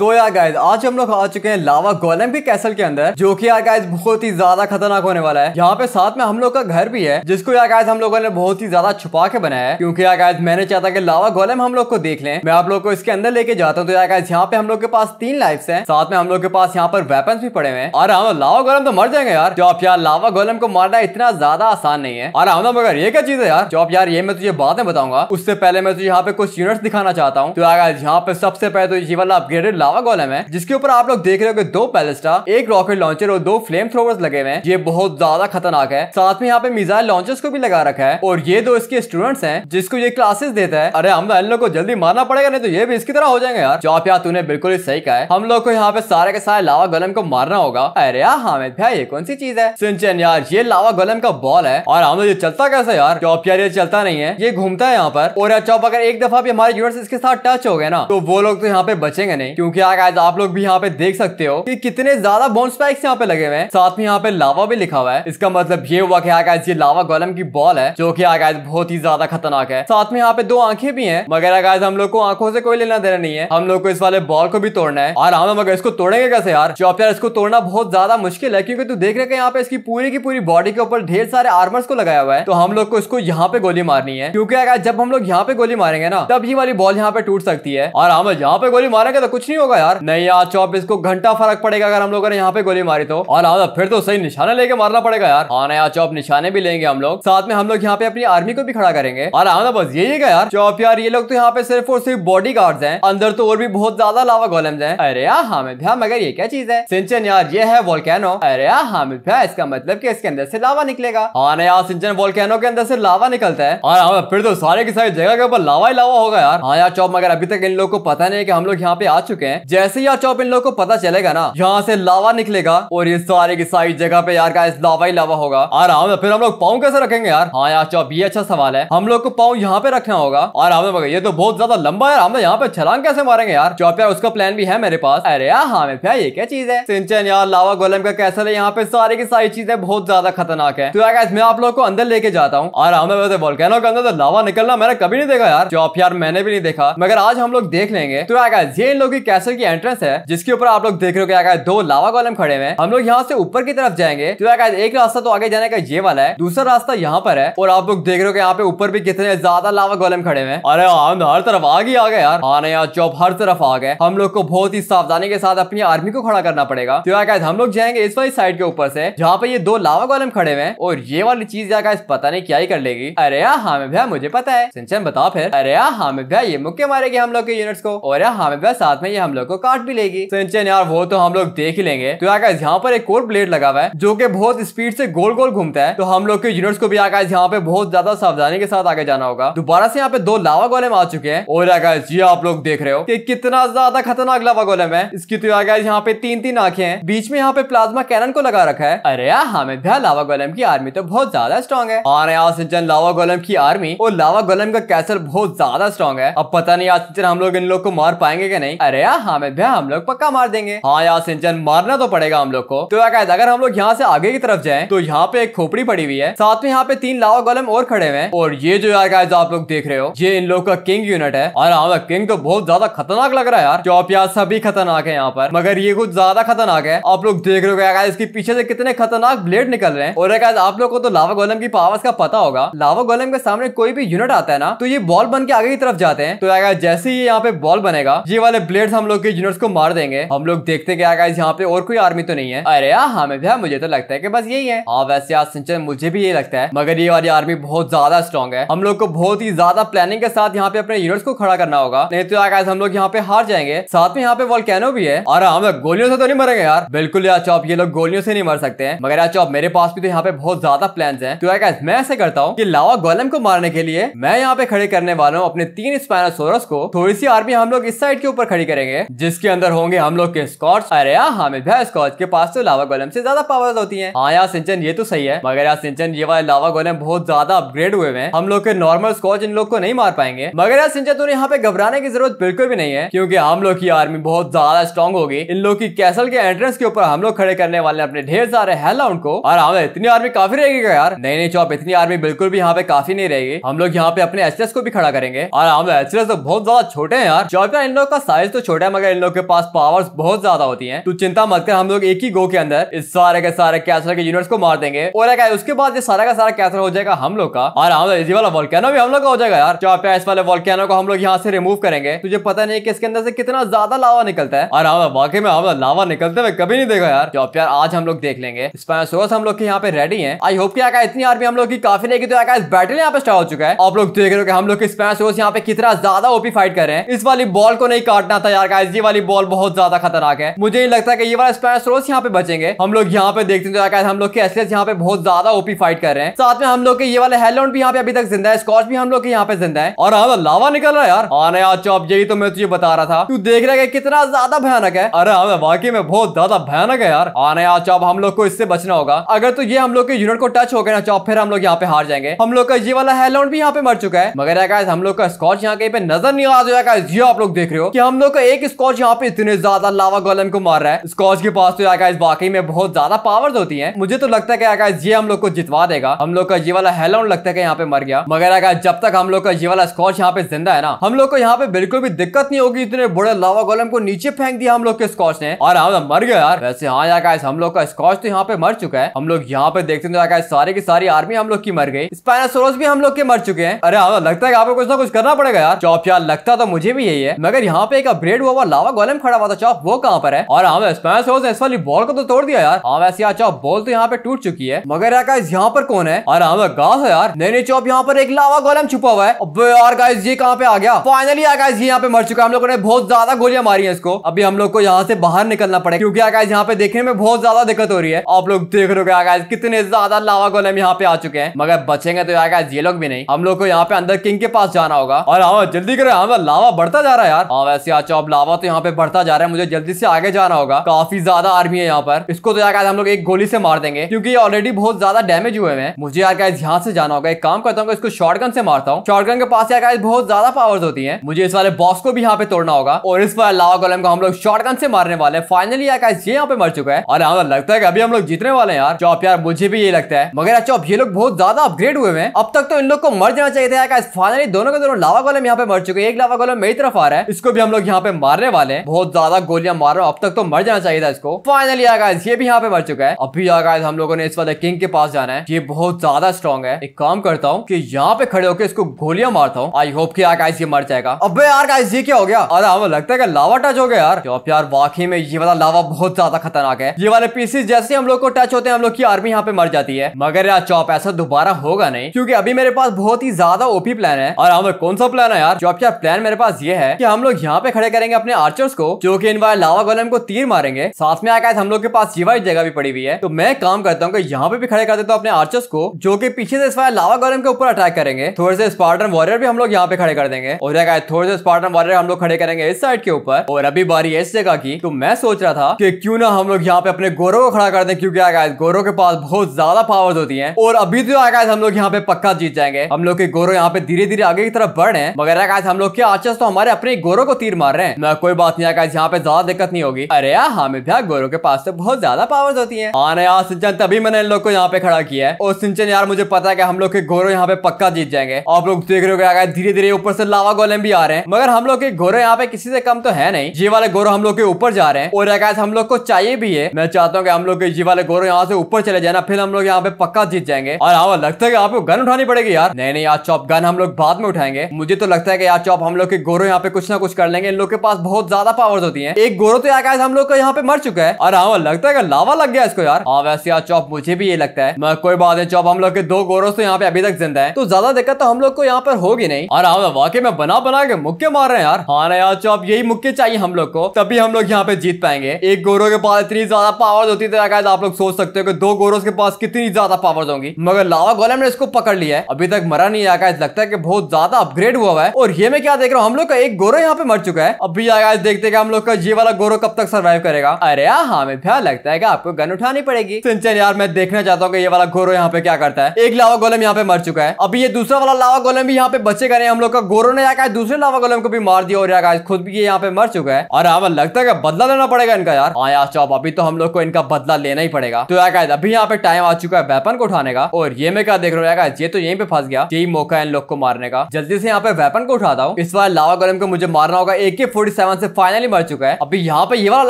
तो यार गाइज आज हम लोग आ चुके हैं लावा गोलम के कैसल के अंदर जो कि यार गाइज बहुत ही ज्यादा खतरनाक होने वाला है यहाँ पे साथ में हम लोग का घर भी है जिसको यार गाइज हम लोगों ने बहुत ही ज्यादा छुपा के बनाया है क्योंकि यार गाइज मैंने चाहता कि लावा गोलम हम लोग को देख लें मैं आप लोग को इसके अंदर लेके जाता हूँ तो यार गाइज यहाँ पे हम लोग के पास तीन लाइफ है साथ में हम लोग के पास यहाँ पर वेपन भी पड़े हुए और हम हाँ, लावा गोलम तो मर जाएंगे यार आप यार लावा गोलम को मारना इतना ज्यादा आसान नहीं है और हम हाँ, अगर ये क्या चीज है यार जो यार ये मैं तुझे बातें बताऊंगा उससे पहले मैं तुझे यहाँ पे कुछ यूनिट दिखाना चाहता हूँ तो यार यहाँ पे सबसे पहले तो ये वाला अपग्रेडेड लावा गोलम है जिसके ऊपर आप लोग देख रहे हो दो पैलेस्टा एक रॉकेट लॉन्चर और दो फ्लेम थ्रोवर्स लगे हुए हैं ये बहुत ज्यादा खतरनाक है साथ में यहाँ पे मिसाइल लॉन्चर्स को भी लगा रखा है और ये दो इसके स्टूडेंट्स हैं जिसको ये क्लासेस देता है अरे हम तो इन लोग को जल्दी मारना पड़ेगा नहीं तो ये भी इसकी तरह हो जाएंगे यार जॉब यार तूने बिल्कुल ही सही कहा है हम लोग को यहाँ पे सारे के सारे लावा गोलम को मारना होगा अरे यार हामिद भाई ये कौन सी चीज है सुनचन यार ये लावा गोलम का बॉल है और हम लोग ये चलता कैसे यार चौप यार ये चलता नहीं है ये घूमता है यहाँ पर और चौप अगर एक दफा भी हमारे यूनिवर्स इसके साथ टच हो गए ना तो वो लोग तो यहाँ पे बचेंगे नहीं क्योंकि क्या गाइस आप लोग भी यहाँ पे देख सकते हो कि कितने ज्यादा बोन स्पाइक्स यहाँ पे लगे हुए हैं साथ में यहाँ पे लावा भी लिखा हुआ है इसका मतलब ये हुआ कि गाइस ये लावा गोलम की बॉल है जो कि गाइस बहुत ही ज्यादा खतरनाक है साथ में यहाँ पे दो आंखें भी है मगर गाइस हम लोग को आंखों से कोई लेना देना नहीं है हम लोग को इस वाले बॉल को भी तोड़ना है और हम मगर इसको तोड़ेंगे कैसे यार यार इसको तोड़ना बहुत ज्यादा मुश्किल है क्योंकि तू देख रहे यहाँ पे इसकी पूरी की पूरी बॉडी के ऊपर ढेर सारे आर्मर्स को लगाया हुआ है तो हम लोग को इसको यहाँ पे गोली मारनी है क्योंकि जब हम लोग यहाँ पे गोली मारेंगे ना तब ये वाली बॉल यहाँ पे टूट सकती है और हम यहाँ पे गोली मारेंगे तो कुछ नहीं होगा यार नहीं यार चौबीस को घंटा फर्क पड़ेगा अगर हम लोगों ने यहाँ पे गोली मारी तो और फिर तो सही निशाना लेके मारना पड़ेगा यार आना हाँ यार चौप निशाने भी लेंगे हम लोग साथ में हम लोग यहाँ पे अपनी आर्मी को भी खड़ा करेंगे और आमदा बस यही है यार चौप यार ये लोग तो यहाँ पे सिर्फ और सिर्फ बॉडी गार्ड है अंदर तो और भी बहुत ज्यादा लावा गोलम है अरे यार हामिद भैया मगर ये क्या चीज है सिंचन यार ये है वोल्केनो अरे यार हामिद भैया इसका मतलब की इसके अंदर से लावा निकलेगा हाँ यार सिंचन वोल्केनो के अंदर से लावा निकलता है और फिर तो सारे की सारी जगह के ऊपर लावा ही लावा होगा यार हाँ यार चौप मगर अभी तक इन लोग को पता नहीं है की हम लोग यहाँ पे आ चुके हैं हैं जैसे ही आप इन लोग को पता चलेगा ना यहाँ से लावा निकलेगा और ये सारे की सारी जगह पे यार का लावा ही लावा होगा आराम से फिर हम लोग पाँव कैसे रखेंगे यार हाँ यार चौप ये अच्छा सवाल है हम लोग को पाँव यहाँ पे रखना होगा आराम से ये तो बहुत ज्यादा लंबा है हमने तो यहाँ पे छलांग कैसे मारेंगे यार चौप यार उसका प्लान भी है मेरे पास अरे यार हाँ मैं भैया ये क्या चीज है सिंचन यार लावा गोलम का कैसल है यहाँ पे सारी की सारी चीजें बहुत ज्यादा खतरनाक है तो यार मैं आप लोग को अंदर लेके जाता हूँ आराम से वैसे वोल्केनो के अंदर तो लावा निकलना मैंने कभी नहीं देखा यार चौप यार मैंने भी नहीं देखा मगर आज हम लोग देख लेंगे तो यार ये लोग की कैसल की एंट्रेंस है जिसके ऊपर आप लोग देख रहे हो क्या दो लावा कॉलम खड़े हुए हम लोग यहाँ से ऊपर की तरफ जाएंगे तो एक रास्ता तो आगे जाने का ये वाला है दूसरा रास्ता यहाँ पर है और आप लोग देख रहे हो यहाँ पे ऊपर भी कितने ज्यादा लावा कॉलम खड़े हुए अरे हाँ, हम तो हर तरफ आगे आ गए यार हाँ यार चौप हर तरफ आ गए हम लोग को बहुत ही सावधानी के साथ अपनी आर्मी को खड़ा करना पड़ेगा तो यहाँ हम लोग जाएंगे इस वाली साइड के ऊपर से जहाँ पे ये दो लावा कॉलम खड़े हुए और ये वाली चीज यहाँ पता नहीं क्या ही कर लेगी अरे यार हाँ, हाँ भैया मुझे पता है सिंचन बताओ फिर अरे यार हाँ, हाँ भैया ये मुक्के मारेगी हम लोग के यूनिट्स को और यार हाँ भैया साथ में ये हम लोग को काट भी लेगी सिंचन तो यार वो तो हम लोग देख ही लेंगे तो आकाश यहाँ पर एक और ब्लेड लगा हुआ है जो की बहुत स्पीड से गोल गोल घूमता है तो हम लोग के यूनिट्स को भी आकाश यहाँ पे बहुत ज्यादा सावधानी के साथ आगे जाना होगा दोबारा से यहाँ पे दो लावा गोलेम आ चुके हैं और आकाश ये आप लोग देख रहे हो कि कितना ज्यादा खतरनाक लावा गोलेम है इसकी तो आकाश यहाँ पे तीन तीन आंखें हैं बीच में यहाँ पे प्लाज्मा कैनन को लगा रखा है अरे यार हमें भैया लावा गोलेम की आर्मी तो बहुत ज्यादा स्ट्रॉन्ग है और यहाँ सिंचन लावा गोलेम की आर्मी और लावा गोलेम का कैसल बहुत ज्यादा स्ट्रॉन्ग है अब पता नहीं आज हम लोग इन लोग को मार पाएंगे नहीं अरे हमें हाँ, भैया हम लोग पक्का मार देंगे हाँ यार सिंचन मारना तो पड़ेगा हम लोग को तो क्या अगर हम लोग यहाँ से आगे की तरफ जाए तो यहाँ पे एक खोपड़ी पड़ी हुई है साथ में यहाँ पे तीन लावा गोलम और खड़े हुए और ये जो यार गाइस आप लोग देख रहे हो ये इन लोग का किंग यूनिट है और हाँ किंग तो बहुत ज्यादा खतरनाक लग रहा है यार आप यार सभी खतरनाक है यहाँ पर मगर ये कुछ ज्यादा खतरनाक है आप लोग देख रहे हो क्या इसके पीछे से कितने खतरनाक ब्लेड निकल रहे हैं और आप लोग को तो लावा गोलम की पावर्स का पता होगा लावा गोलम के सामने कोई भी यूनिट आता है ना तो ये बॉल बन के आगे की तरफ जाते हैं तो जैसे ही यहाँ पे बॉल बनेगा ये वाले ब्लेड हम लोग के जूनियर्स को मार देंगे हम लोग देखते क्या गाइस यहाँ पे और कोई आर्मी तो नहीं है अरे यार हमें भैया मुझे तो लगता है कि बस यही है हाँ वैसे यार सिंचन मुझे भी यही लगता है मगर ये वाली आर्मी बहुत ज्यादा स्ट्रॉन्ग है हम लोग को बहुत ही ज्यादा प्लानिंग के साथ यहाँ पे अपने यूनिट्स को खड़ा करना होगा नहीं तो यार हम लोग यहाँ पे हार जाएंगे साथ में यहाँ पे वॉल्केनो भी है और हम लोग गोलियों से तो नहीं मरेंगे यार बिल्कुल यार चौप ये लोग गोलियों से नहीं मर सकते हैं मगर यार चौप मेरे पास भी तो यहाँ पे बहुत ज्यादा प्लान है तो यार मैं ऐसे करता हूँ की लावा गोलम को मारने के लिए मैं यहाँ पे खड़े करने वाला हूँ अपने तीन स्पाइनोसोरस को थोड़ी सी आर्मी हम लोग इस साइड के ऊपर खड़ी करेंगे है जिसके अंदर होंगे हम लोग के स्कॉट अरे यार हामिद भाई स्कॉच के पास तो लावा गोलम से ज्यादा पावर्स होती है हाँ यार सिंचन ये तो सही है मगर यार सिंचन ये वाले लावा गोलम बहुत ज्यादा अपग्रेड हुए हैं हम लोग के नॉर्मल स्कॉच इन लोग को नहीं मार पाएंगे मगर यार सिंचन तुम्हें यहाँ पे घबराने की जरूरत बिल्कुल भी नहीं है क्योंकि हम लोग की आर्मी बहुत ज्यादा स्ट्रॉन्ग होगी इन लोग की कैसल के एंट्रेंस के ऊपर हम लोग खड़े करने वाले अपने ढेर सारे हेलाउंड को और हमें हाँ, इतनी आर्मी काफी रहेगी यार नहीं नहीं चौप इतनी आर्मी बिल्कुल भी यहाँ पे काफी नहीं रहेगी हम लोग यहाँ पे अपने एस को भी खड़ा करेंगे और हम हाँ, एस तो बहुत ज्यादा छोटे हैं यार चौपा इन लोग का साइज तो छोटा टाइम अगर इन लोग के पास पावर्स बहुत ज्यादा होती हैं तो चिंता मत कर हम लोग एक ही गो के अंदर इस सारे के सारे कैसर के यूनिट्स को मार देंगे और क्या उसके बाद ये सारा का सारा कैसर हो जाएगा हम लोग का और हम हाँ, ये वाला वॉल्केनो भी हम लोग का हो जाएगा यार चाहे इस वाले वॉल्केनो को हम लोग यहाँ से रिमूव करेंगे तुझे पता नहीं कि इसके अंदर से कितना ज्यादा लावा निकलता है और हम हाँ, वाकई में हम हाँ, लावा निकलते हुए कभी नहीं देखा यार जॉब यार आज हम लोग देख लेंगे स्पाइनोसोरस हम लोग के यहाँ पे रेडी है आई होप की आका इतनी आर्मी हम लोग की काफी रहेगी तो आका इस बैटल यहाँ पे स्टार्ट हो चुका है आप लोग देख रहे हो कि हम लोग स्पाइनोसोरस यहाँ पे कितना ज्यादा ओपी फाइट कर रहे हैं इस वाली बॉल को नहीं काटना था यार गाइस ये वाली बॉल बहुत ज्यादा खतरनाक है मुझे नहीं लगता कि ये वाला स्पैश रोज यहाँ पे बचेंगे हम लोग यहाँ पे देखते हैं तो हम लोग के एसलेस यहाँ पे बहुत ज्यादा ओपी फाइट कर रहे हैं साथ में हम लोग के ये वाले हेलोन भी यहाँ पे अभी तक जिंदा है स्कॉच भी हम लोग के यहाँ पे जिंदा है और हाँ लावा निकल रहा है यार हाँ यार चौप यही तो मैं तुझे बता रहा था तू देख रहा है कितना ज्यादा भयानक है अरे हाँ वाकई में बहुत ज्यादा भयानक है यार हाँ यार चौप हम लोग को इससे बचना होगा अगर तो ये हम लोग के यूनिट को टच हो गए ना चौप फिर हम लोग यहाँ पे हार जाएंगे हम लोग का ये वाला हेलोन भी यहाँ पे मर चुका है मगर हम लोग का स्कॉच यहाँ कहीं पे नजर नहीं आ रहा आप लोग देख रहे हो कि हम लोग का एक एक स्कॉच यहाँ पे इतने ज्यादा लावा गोलम को मार रहा है स्कॉच के पास तो आकाश वाकई में बहुत ज्यादा पावर्स होती है मुझे तो लगता है कि ये हम लोग को जितवा देगा हम लोग का ये वाला हेलोन लगता है यहाँ पे मर गया मगर आकाश जब तक हम लोग का ये वाला स्कॉच यहाँ पे जिंदा है ना हम लोग को यहाँ पे बिल्कुल भी दिक्कत नहीं होगी इतने बड़े लावा गोलम को नीचे फेंक दिया हम लोग के स्कॉच ने और हम हाँ, तो मर गया यार वैसे हाँ आकाश हम लोग का स्कॉच तो यहाँ पे मर चुका है हम लोग यहाँ पे देखते आकाश तो सारी की सारी आर्मी हम लोग की मर गई स्पाइनासोरस भी हम लोग के मर चुके हैं अरे हाँ तो लगता है आपको कुछ ना कुछ करना पड़ेगा यार चौपिया लगता तो मुझे भी यही है मगर यहाँ पे एक अपग्रेड हुआ हुआ लावा गोलम खड़ा हुआ था चौप वो कहाँ पर है और आवेस हाँ, पैसोज इस वाली बॉल को तो तोड़ दिया यार आवेस हाँ, यार चौप बॉल तो यहाँ पे टूट चुकी है मगर यार गाइस यहाँ पर कौन है और आवे हाँ, गास है यार नहीं नहीं चौप यहाँ पर एक लावा गोलम छुपा हुआ है अब यार गाइस ये कहाँ पे आ गया फाइनली यार गाइस ये यहाँ पे मर चुका है हम लोगों ने बहुत ज्यादा गोलियां मारी है इसको अभी हम लोग को यहाँ से बाहर निकलना पड़ेगा क्योंकि यार गाइस यहाँ पे देखने में बहुत ज्यादा दिक्कत हो रही है आप लोग देख रहे हो गाइस कितने ज्यादा लावा गोलम यहाँ पे आ चुके हैं मगर बचेंगे तो यार गाइस ये लोग भी नहीं हम लोग को यहाँ पे अंदर किंग के पास जाना होगा और हाँ जल्दी करो हाँ लावा बढ़ता जा रहा है यार हाँ वैसे आ अब दावा तो यहाँ पे बढ़ता जा रहा है मुझे जल्दी से आगे जाना होगा काफी ज्यादा आर्मी है यहाँ पर इसको तो यार हम लोग एक गोली से मार देंगे क्योंकि ऑलरेडी बहुत ज्यादा डैमेज हुए हैं मुझे यार गाइज यहाँ से जाना होगा एक काम करता हूँ इसको शॉर्टगन से मारता हूँ शॉर्टगन के पास यार बहुत ज्यादा पावर्स होती है मुझे इस वाले बॉस को भी यहाँ पे तोड़ना होगा और इस वाले लावा गोलम को हम लोग शॉर्टगन से मारने वाले हैं फाइनली यार गाइज ये यहाँ पे मर चुका है और यहाँ लगता है अभी हम लोग जीतने वाले यार चौप यार मुझे भी ये लगता है मगर अच्छा ये लोग बहुत ज्यादा अपग्रेड हुए हैं अब तक तो इन लोग को मर जाना चाहिए था यार फाइनली दोनों के दोनों लावा गोलम यहाँ पे मर चुके हैं एक लावा गोलम मेरी तरफ आ रहा है इसको भी हम लोग यहाँ पे मार मारने वाले हैं बहुत ज्यादा गोलियां मार रहा हूँ अब तक तो मर जाना चाहिए था इसको फाइनली आगाज ये भी यहाँ पे मर चुका है अभी आगाज हम लोगों ने इस वाले किंग के पास जाना है ये बहुत ज्यादा स्ट्रॉन्ग है एक काम करता हूँ की यहाँ पे खड़े होकर इसको गोलियां मारता हूँ आई होप की आगाज ये मर जाएगा अब यार गाइस ये क्या हो गया अरे हमें लगता है लावा टच हो गया यार तो यार वाकई में ये वाला लावा बहुत ज्यादा खतरनाक है ये वाले पीसीस जैसे हम लोग को टच होते हैं हम लोग की आर्मी यहाँ पे मर जाती है मगर यार चौप ऐसा दोबारा होगा नहीं क्योंकि अभी मेरे पास बहुत ही ज्यादा ओपी प्लान है और हमें कौन सा प्लान है यार चौप यार प्लान मेरे पास ये है कि हम लोग यहाँ पे खड़े करेंगे अपने आर्चर्स को जो कि इन वाले लावा गोलम को तीर मारेंगे साथ में आकाश हम लोग के पास जीवाई जगह भी पड़ी हुई है तो मैं काम करता हूँ यहाँ पे भी खड़े कर देता हूँ अपने आर्चर्स को जो कि पीछे से इस वाले लावा गोलम के ऊपर अटैक करेंगे थोड़े से स्पार्टन वॉरियर भी हम लोग यहाँ पे खड़े कर देंगे और आकाश थोड़े से स्पार्टन वॉरियर हम लोग खड़े करेंगे इस साइड के ऊपर और अभी बारी इस जगह की तो मैं सोच रहा था कि क्यों ना हम लोग यहाँ पे अपने गोरो को खड़ा कर दे क्योंकि आकाश गोरो के पास बहुत ज्यादा पावर्स होती है और अभी तो आकाश हम लोग यहाँ पे पक्का जीत जाएंगे हम लोग के गोरो यहाँ पे धीरे धीरे आगे की तरफ बढ़ रहे हैं मगर आकाश हम लोग के आचस तो हमारे अपने गोरो को तीर मार रहे हैं ना कोई बात नहीं आकाश यहाँ पे ज्यादा दिक्कत नहीं होगी अरे यार हामिद भैया गोरो के पास तो बहुत ज्यादा पावर्स होती है हाँ यार सिंचन तभी मैंने इन लोग को यहाँ पे खड़ा किया है और सिंचन यार मुझे पता है हम लोग के गोरो यहाँ पे पक्का जीत जाएंगे आप लोग देख रहे हो धीरे धीरे ऊपर से लावा गोलम भी आ रहे हैं मगर हम लोग के गोरो यहाँ पे किसी से कम तो है नहीं जी वाले गोरो हम लोग के ऊपर जा रहे हैं और आकाश हम लोग को चाहिए भी है मैं चाहता हूँ कि हम लोग के जी वाले गोरो यहाँ से ऊपर चले जाए ना फिर हम लोग यहाँ पे पक्का जीत जाएंगे और हाँ लगता है कि आपको गन उठानी पड़ेगी यार नहीं नहीं यार चौप गन हम लोग बाद में उठाएंगे मुझे तो लगता है कि यार चौप हम लोग के गोरो यहाँ पे कुछ ना कुछ कर लेंगे इन लोग के पास मतलब बहुत ज्यादा पावर होती है एक गोरो तो आकाश हम लोग को यहाँ पे मर चुका है और हाँ लगता है लावा लग गया इसको यार हाँ वैसे यार चौप मुझे भी ये लगता है मैं कोई बात है चौप हम लोग के दो गोरो तो यहाँ पे अभी तक जिंदा है तो ज्यादा दिक्कत तो हम लोग को यहाँ पर होगी नहीं और हाँ वाकई में बना बना के मुक्के मार रहे हैं यार हाँ ना यार चौप यही मुक्के चाहिए हम लोग को तभी हम लोग यहाँ पे जीत पाएंगे एक गोरो के पास इतनी ज्यादा पावर होती है तो आप लोग सोच सकते हो कि दो गोरो के पास कितनी ज्यादा पावर होंगी मगर लावा गोलम ने इसको पकड़ लिया है अभी तक मरा नहीं आकाश लगता है की बहुत ज्यादा अपग्रेड हुआ है और ये मैं क्या देख रहा हूँ हम लोग का एक गोरो यहाँ पे मर चुका है अभी जाएगा देखते हैं हम लोग का ये वाला गोरो कब तक सर्वाइव करेगा अरे यार हाँ, हमें भया लगता है कि आपको गन उठानी पड़ेगी सिंचन यार मैं देखना चाहता हूँ कि ये वाला गोरो यहाँ पे क्या करता है एक लावा गोलम यहाँ पे मर चुका है अभी ये दूसरा वाला लावा गोलम भी यहाँ पे बचे करे हम लोग का गोरो ने यार दूसरे लावा गोलम को भी मार दिया और यार खुद भी ये यहाँ पे मर चुका है और हमें लगता है बदला लेना पड़ेगा इनका यार हाँ यार चौब अभी तो हम लोग को इनका बदला लेना ही पड़ेगा तो यार अभी यहाँ पे टाइम आ चुका है वेपन को उठाने का और ये मैं क्या देख रहा हूँ यार ये तो यही पे फंस गया यही मौका है इन लोग को मारने का जल्दी से यहाँ पे वेपन को उठाता हूँ इस बार लावा गोलम को मुझे मारना होगा एक 47 से फाइनली मर चुका है अभी यहाँ पे ये वाला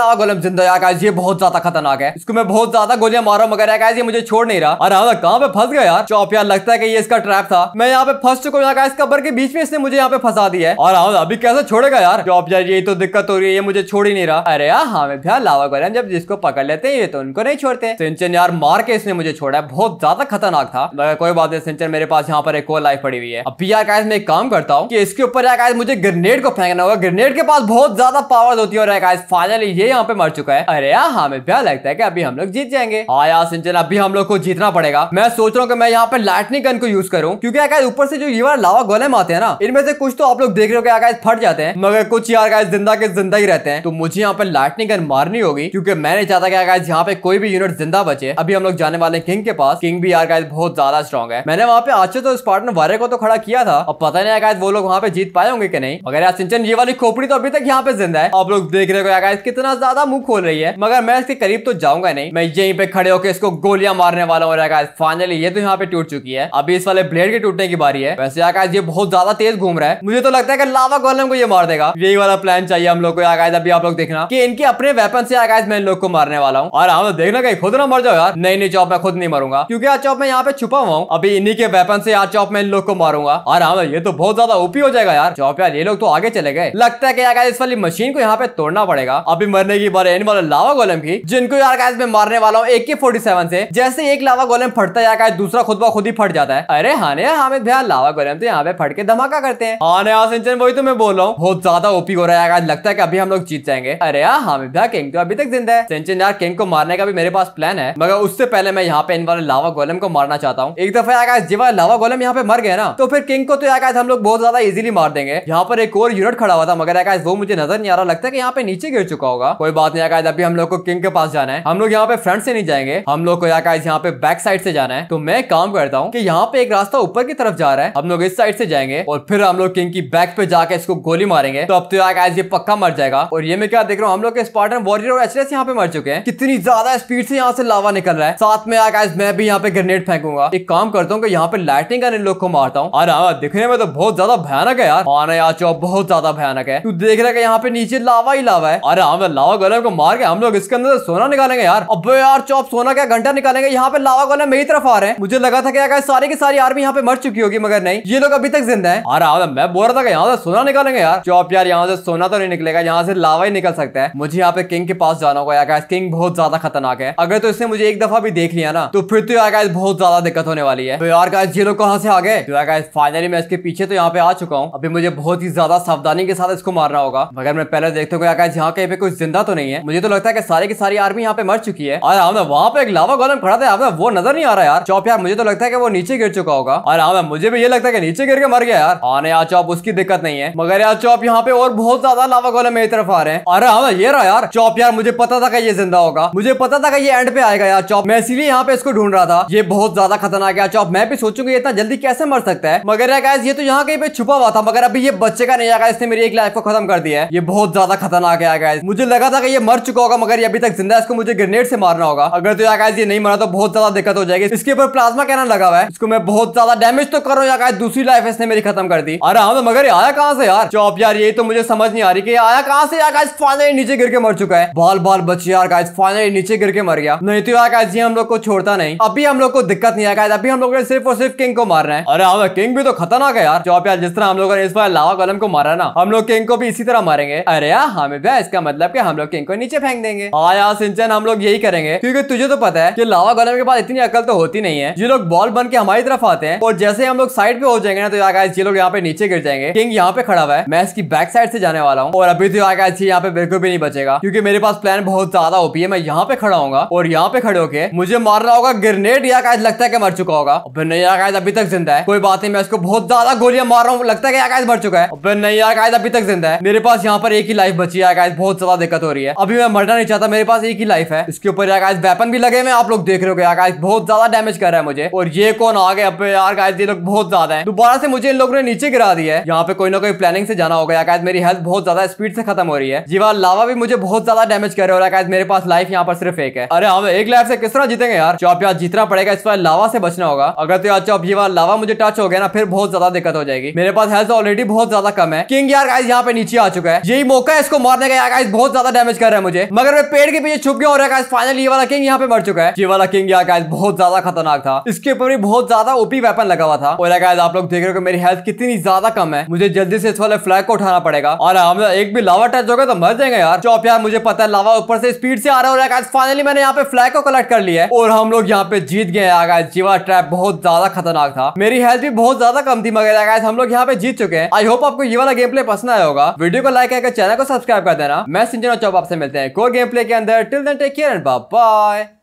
लावा गोलम जिंदा यार गाइस ये बहुत ज्यादा खतरनाक है इसको मैं बहुत ज्यादा गोलियां मारा मगर गाइस ये मुझे छोड़ नहीं रहा और हाँ कहाँ पे फंस गया यार चौप यार लगता है कि ये इसका ट्रैप था मैं यहाँ पे फंस चुका हूँ इस कबर के बीच में इसने मुझे यहाँ पे फंसा दिया है और हाँ अभी कैसे छोड़ेगा यार चौप यार ये तो दिक्कत हो रही है ये मुझे छोड़ ही नहीं रहा अरे हाँ, हाँ, यार हमें भैया लावा गोलम जब जिसको पकड़ लेते हैं ये तो उनको नहीं छोड़ते सिंचन यार मार के इसने मुझे छोड़ा है बहुत ज्यादा खतरनाक था मगर कोई बात नहीं सिंचन मेरे पास यहाँ पर एक और लाइफ पड़ी हुई है अभी यार मैं एक काम करता हूँ कि इसके ऊपर यार मुझे ग्रेनेड को फेंकना होगा ग्रेनेड के पास बहुत ज्यादा पावर होती है और गाइस फाइनली ये यहाँ पे मर चुका है अरे यार हाँ, हमें क्या लगता है कि अभी हम लोग जीत जाएंगे हाँ यार सिंचन अभी हम लोग को जीतना पड़ेगा मैं सोच रहा हूँ कि मैं यहाँ पे लाइटनिंग गन को यूज करूँ क्योंकि ऊपर से जो ये बार लावा गोलेम आते हैं ना इनमें से कुछ तो आप लोग देख रहे हो गाइस फट जाते हैं मगर कुछ यार गाइस जिंदा के जिंदा ही रहते हैं तो मुझे यहाँ पे लाइटनिंग गन मारनी होगी क्योंकि मैं नहीं चाहता क्या गाइस यहाँ पे कोई भी यूनिट जिंदा बचे अभी हम लोग जाने वाले किंग के पास किंग भी यार गाइस बहुत ज्यादा स्ट्रॉग है मैंने वहाँ पे अच्छे तो स्पार्टन वारे को तो खड़ा किया था अब पता नहीं गाइस वो लोग वहाँ पे जीत पाए होंगे कि नहीं मगर यार सिंचन ये वाली खोपड़ी तो अभी तक तक यहाँ पे जिंदा है आप लोग देख रहे हो कितना ज्यादा मुंह खोल रही है मगर मैं इसके करीब तो जाऊंगा नहीं मैं यहीं पे खड़े होकर इसको गोलियां मारने वाला हूँ गाइस फाइनली ये तो यहाँ पे टूट चुकी है अभी इस वाले ब्लेड के टूटने की बारी है वैसे आकाश ये बहुत ज्यादा तेज घूम रहा है मुझे तो लगता है कि लावा गोलम को ये मार देगा यही वाला प्लान चाहिए हम लोग को आकाश अभी आप लोग देखना की इनके अपने वेपन से आकाश मैं इन लोग को मारने वाला हूँ और हम हाँ, तो देखना कहीं खुद ना मर जाओ यार नहीं नहीं चौप मैं खुद नहीं मरूंगा क्योंकि आज चौप मैं यहाँ पे छुपा हुआ हूँ अभी इन्हीं के वेपन से आज चौप मैं इन लोग को मारूंगा और हम हाँ, तो ये तो बहुत ज्यादा ओपी हो जाएगा यार चौप यार ये लोग तो आगे चले गए लगता है कि आकाश इस वाली मशीन को यहाँ पे तोड़ना पड़ेगा अभी मरने की बार इन वाले लावा गोलम की जिनको यार गाइस मैं मारने वाला हूँ एके फोर्टी सेवन से जैसे एक लावा गोलम फटता है दूसरा खुद ब खुद ही फट जाता है अरे हाँ हामिद भैया लावा गोलम तो यहाँ पे फट के धमाका करते हैं हाँ सिंचन वही तो मैं बोल रहा हूँ बहुत ज्यादा ओपी हो रहा है लगता है कि अभी हम लोग जीत जाएंगे अरे यार हामिद भैया किंग तो अभी तक जिंदा है सिंचन यार किंग को मारने का भी मेरे पास प्लान है मगर उससे पहले मैं यहाँ पे इन वाले लावा गोलम को मारना चाहता हूँ एक दफा यार जीवा लावा गोलम यहाँ पे मर गए ना तो फिर किंग को तो यार हम लोग बहुत ज्यादा इजिली मार देंगे यहाँ पर एक और यूनिट खड़ा हुआ था मगर यार वो मुझे नजर नहीं आ रहा लगता है कि यहाँ पे नीचे गिर चुका होगा कोई बात नहीं आकाश अभी हम लोग को किंग के पास जाना है हम लोग यहाँ पे फ्रंट से नहीं जाएंगे हम लोग को आकाश यहाँ पे बैक साइड से जाना है तो मैं काम करता हूँ की यहाँ पे एक रास्ता ऊपर की तरफ जा रहा है हम लोग इस साइड से जाएंगे और फिर हम लोग किंग की बैक पे जाकर इसको गोली मारेंगे तो अब तो आकाश ये पक्का मर जाएगा और ये मैं क्या देख रहा हूँ हम लोग के स्पार्टन वॉरियर और एचरेस यहाँ पे मर चुके हैं कितनी ज्यादा स्पीड से यहाँ से लावा निकल रहा है साथ में आकाश मैं भी यहाँ पे ग्रेनेड फेंकूंगा एक काम करता हूँ यहाँ पे लाइटिंग का इन लोग को मारता हूँ अरे हाँ, दिखने में तो बहुत ज्यादा भयानक है यार आना हाँ यार चौप बहुत ज्यादा भयानक है तू देख रहा है यहाँ पे नीचे लावा ही लावा है अरे हमें हाँ, लावा गोलम को मार के हम लोग इसके अंदर सोना निकालेंगे यार अब यार चौप सोना क्या घंटा निकालेंगे यहाँ पे लावा गोलम मेरी तरफ आ रहे हैं मुझे लगा था क्या सारी की सारी आर्मी यहाँ पे मर चुकी होगी मगर नहीं ये लोग अभी तक जिंदा है अरे हाँ, मैं बोल रहा था यहाँ से सोना निकालेंगे यार चौप यार यहाँ से सोना तो नहीं निकलेगा यहाँ से लावा ही निकल सकता है मुझे यहाँ पे किंग के पास जाना होगा यार किंग बहुत ज्यादा खतरनाक है अगर तो इसने मुझे एक दफा भी देख लिया ना तो फिर तो यार बहुत ज्यादा दिक्कत होने वाली है तो यार ये लोग कहाँ से आ गए तो फाइनली मैं इसके पीछे तो यहाँ पे आ चुका हूँ अभी मुझे बहुत ही ज्यादा सावधानी के साथ इसको मारना होगा होगा मगर मैं पहले देखते हुए आकाश यहाँ कहीं पे कुछ जिंदा तो नहीं है मुझे तो लगता है कि सारी की सारी आर्मी यहाँ पे मर चुकी है और आपने वहाँ पे एक लावा गोलम खड़ा था मतलब वो नजर नहीं आ रहा यार चौप यार मुझे तो लगता है की वो नीचे गिर चुका होगा और हाँ मुझे भी ये लगता है नीचे गिर के मर गया यार हाँ यार चौप उसकी दिक्कत नहीं है मगर यार चौप यहाँ पे और बहुत ज्यादा लावा गोलम मेरी तरफ आ रहे हैं अरे हाँ ये रहा यार चौप यार मुझे पता था कि ये जिंदा होगा मुझे पता था कि ये एंड पे आएगा यार चौप मैं इसीलिए यहाँ पे इसको ढूंढ रहा था ये बहुत ज्यादा खतरनाक है चौप मैं भी सोचूंगी इतना जल्दी कैसे मर सकता है मगर यार ये तो यहाँ कहीं पे छुपा हुआ था मगर अभी ये बच्चे का नहीं आगा इसने मेरी एक लाइफ को खत्म कर दिया भी है ये बहुत ज्यादा खतरनाक है गाइस मुझे लगा था कि ये मर चुका होगा मगर ये अभी तक जिंदा है इसको मुझे ग्रेनेड से मारना होगा अगर तो यहाँ ये नहीं मरा तो बहुत ज्यादा दिक्कत हो जाएगी इसके ऊपर प्लाज्मा कहना लगा हुआ है इसको मैं बहुत ज्यादा डैमेज तो कर रहा हूँ दूसरी लाइफ इसने मेरी खत्म कर दी अरे हाँ तो मगर ये आया कहाँ से यार चौप यार ये तो मुझे समझ नहीं आ रही की आया कहाँ से यार गाइस फाइनली नीचे गिर के मर चुका है बाल बाल बच यार गाइस फाइनली नीचे गिर के मर गया नहीं तो यार गाइस ये हम लोग को छोड़ता नहीं अभी हम लोग को दिक्कत नहीं आया अभी हम लोग सिर्फ और सिर्फ किंग को मारना है अरे हाँ किंग भी तो खतरनाक है यार चौप यार जिस तरह हम लोगों ने इस बार लावा कलम को मारा ना हम लोग किंग को भी इसी तरह मारेंगे अरे यार हमें भैया इसका मतलब कि हम लोग किंग को नीचे फेंक देंगे हाँ यार सिंचन हम लोग यही करेंगे क्योंकि तुझे तो पता है कि लावा गोलम के पास इतनी अकल तो होती नहीं है जो लोग बॉल बन के हमारी तरफ आते हैं और जैसे हम लोग साइड पे हो जाएंगे ना तो आकाश ये लोग यहाँ पे नीचे गिर जाएंगे किंग यहाँ पे खड़ा हुआ है मैं इसकी बैक साइड से जाने वाला हूँ और अभी तो आकाश जी यहाँ पे बिल्कुल भी नहीं बचेगा क्योंकि मेरे पास प्लान बहुत ज्यादा होती है मैं यहाँ पे खड़ा हूँ और यहाँ पे खड़े होकर मुझे मार रहा होगा ग्रेनेड या आकाश लगता है कि मर चुका होगा अबे नहीं आकाश अभी तक जिंदा है कोई बात नहीं मैं इसको बहुत ज्यादा गोलियां मार रहा हूँ लगता है कि आकाश मर चुका है अबे नहीं आकाश अभी तक जिंदा है मेरे मेरे पास यहाँ पर एक ही लाइफ बची है गाइस बहुत ज्यादा दिक्कत हो रही है अभी मैं मरना नहीं चाहता मेरे पास एक ही लाइफ है इसके ऊपर यार गाइस वेपन भी लगे हुए आप लोग देख रहे हो गया गाइस बहुत ज्यादा डैमेज कर रहा है मुझे और ये कौन आ गए अब यार गाइस ये लोग बहुत ज्यादा है दोबारा से मुझे इन लोगों ने नीचे गिरा दिया है यहाँ पे कोई ना कोई प्लानिंग से जाना होगा गाइस मेरी हेल्थ बहुत ज्यादा स्पीड से खत्म हो रही है जीवा लावा भी मुझे बहुत ज्यादा डैमेज कर रहा है मेरे पास लाइफ यहाँ पर सिर्फ एक है अरे हम हाँ, एक लाइफ से किस तरह जीतेंगे यार चौप यार जीतना पड़ेगा इस बार लावा से बचना होगा अगर तो यार चौप ये बार लावा मुझे टच हो गया ना फिर बहुत ज्यादा दिक्कत हो जाएगी मेरे पास हेल्थ ऑलरेडी बहुत ज्यादा कम है किंग यार गाइस यहाँ पे नीचे आ आ चुका है यही मौका है इसको मारने का आकाश बहुत ज्यादा डैमेज कर रहा है मुझे मगर मैं पेड़ के पीछे छुप गया और आकाश फाइनली ये वाला किंग यहाँ पे मर चुका है ये वाला किंग आकाश बहुत ज्यादा खतरनाक था इसके ऊपर भी बहुत ज्यादा ओपी वेपन लगा हुआ था और आकाश आप लोग देख रहे हो मेरी हेल्थ कितनी ज्यादा कम है मुझे जल्दी से इस वाले फ्लैग को उठाना पड़ेगा और हम एक भी लावा टच होगा तो मर जाएंगे यार चौप यार मुझे पता है लावा ऊपर से स्पीड से आ रहा है फाइनली मैंने यहाँ पे फ्लैग को कलेक्ट कर लिया है और हम लोग यहाँ पे जीत गए जीवा ट्रैप बहुत ज्यादा खतरनाक था मेरी हेल्थ भी बहुत ज्यादा कम थी मगर हम लोग यहाँ पे जीत चुके हैं आई होप आपको ये वाला गेम प्ले पसंद आया होगा वीडियो वीडियो को लाइक करके चैनल को सब्सक्राइब कर देना मैं सिंह चौब आपसे मिलते हैं कोर गेम प्ले के अंदर till then take care and bye